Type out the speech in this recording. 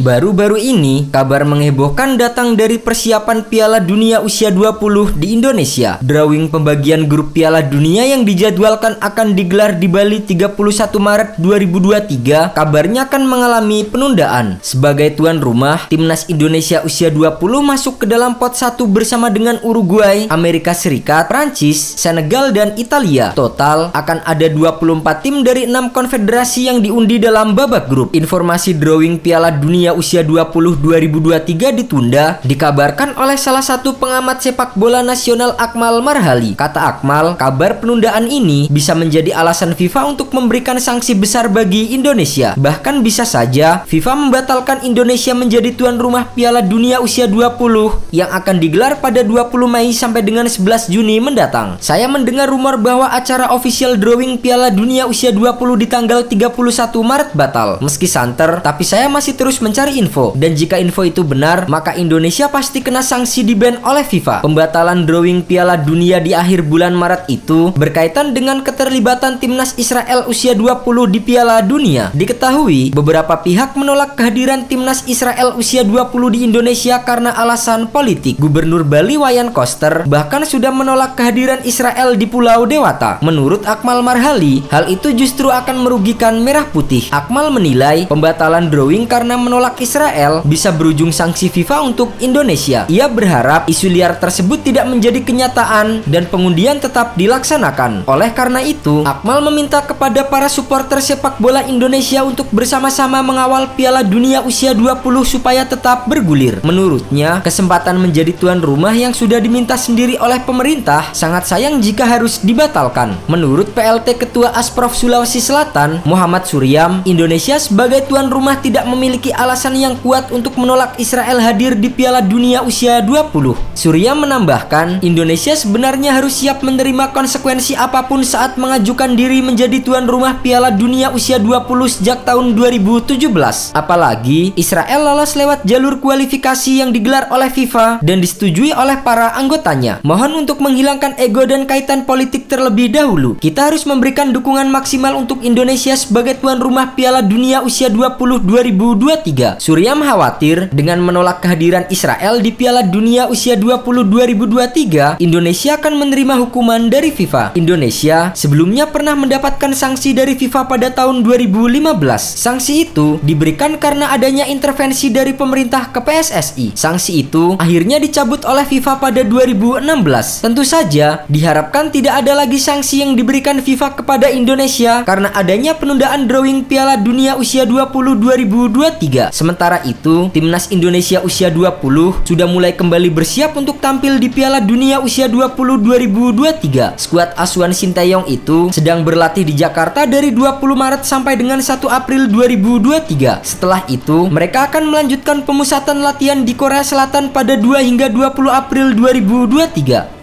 Baru-baru ini, kabar mengebohkan datang dari persiapan Piala Dunia Usia 20 di Indonesia. Drawing pembagian grup Piala Dunia yang dijadwalkan akan digelar di Bali 31 Maret 2023, kabarnya akan mengalami penundaan. Sebagai tuan rumah, Timnas Indonesia Usia 20 masuk ke dalam pot 1 bersama dengan Uruguay, Amerika Serikat, Prancis, Senegal, dan Italia. Total, akan ada 24 tim dari 6 konfederasi yang diundi dalam babak grup. Informasi drawing Piala Dunia Dunia usia 20 2023 ditunda dikabarkan oleh salah satu pengamat sepak bola nasional Akmal Marhali. Kata Akmal, kabar penundaan ini bisa menjadi alasan FIFA untuk memberikan sanksi besar bagi Indonesia. Bahkan bisa saja FIFA membatalkan Indonesia menjadi tuan rumah Piala Dunia usia 20 yang akan digelar pada 20 Mei sampai dengan 11 Juni mendatang. Saya mendengar rumor bahwa acara official drawing Piala Dunia usia 20 di tanggal 31 Maret batal. Meski santer, tapi saya masih terus men mencari info. Dan jika info itu benar, maka Indonesia pasti kena sanksi di ban oleh FIFA. Pembatalan drawing Piala Dunia di akhir bulan Maret itu berkaitan dengan keterlibatan timnas Israel usia 20 di Piala Dunia. Diketahui, beberapa pihak menolak kehadiran timnas Israel usia 20 di Indonesia karena alasan politik. Gubernur Bali Wayan Koster bahkan sudah menolak kehadiran Israel di Pulau Dewata. Menurut Akmal Marhali, hal itu justru akan merugikan merah putih. Akmal menilai pembatalan drawing karena menolak menolak Israel bisa berujung sanksi FIFA untuk Indonesia. Ia berharap isu liar tersebut tidak menjadi kenyataan dan pengundian tetap dilaksanakan. Oleh karena itu, Akmal meminta kepada para supporter sepak bola Indonesia untuk bersama-sama mengawal Piala Dunia usia 20 supaya tetap bergulir. Menurutnya, kesempatan menjadi tuan rumah yang sudah diminta sendiri oleh pemerintah sangat sayang jika harus dibatalkan. Menurut PLT Ketua Asprof Sulawesi Selatan, Muhammad Suryam, Indonesia sebagai tuan rumah tidak memiliki alat alasan yang kuat untuk menolak Israel hadir di Piala Dunia usia 20. Surya menambahkan, Indonesia sebenarnya harus siap menerima konsekuensi apapun saat mengajukan diri menjadi tuan rumah Piala Dunia usia 20 sejak tahun 2017. Apalagi, Israel lolos lewat jalur kualifikasi yang digelar oleh FIFA dan disetujui oleh para anggotanya. Mohon untuk menghilangkan ego dan kaitan politik terlebih dahulu. Kita harus memberikan dukungan maksimal untuk Indonesia sebagai tuan rumah Piala Dunia usia 20 2023. 2023. Suryam khawatir dengan menolak kehadiran Israel di Piala Dunia Usia 20 2023, Indonesia akan menerima hukuman dari FIFA. Indonesia sebelumnya pernah mendapatkan sanksi dari FIFA pada tahun 2015. Sanksi itu diberikan karena adanya intervensi dari pemerintah ke PSSI. Sanksi itu akhirnya dicabut oleh FIFA pada 2016. Tentu saja, diharapkan tidak ada lagi sanksi yang diberikan FIFA kepada Indonesia karena adanya penundaan drawing Piala Dunia Usia 20 2023. Sementara itu, timnas Indonesia usia 20 sudah mulai kembali bersiap untuk tampil di Piala Dunia usia 20 2023. Skuad asuhan Sintayong itu sedang berlatih di Jakarta dari 20 Maret sampai dengan 1 April 2023. Setelah itu, mereka akan melanjutkan pemusatan latihan di Korea Selatan pada 2 hingga 20 April 2023.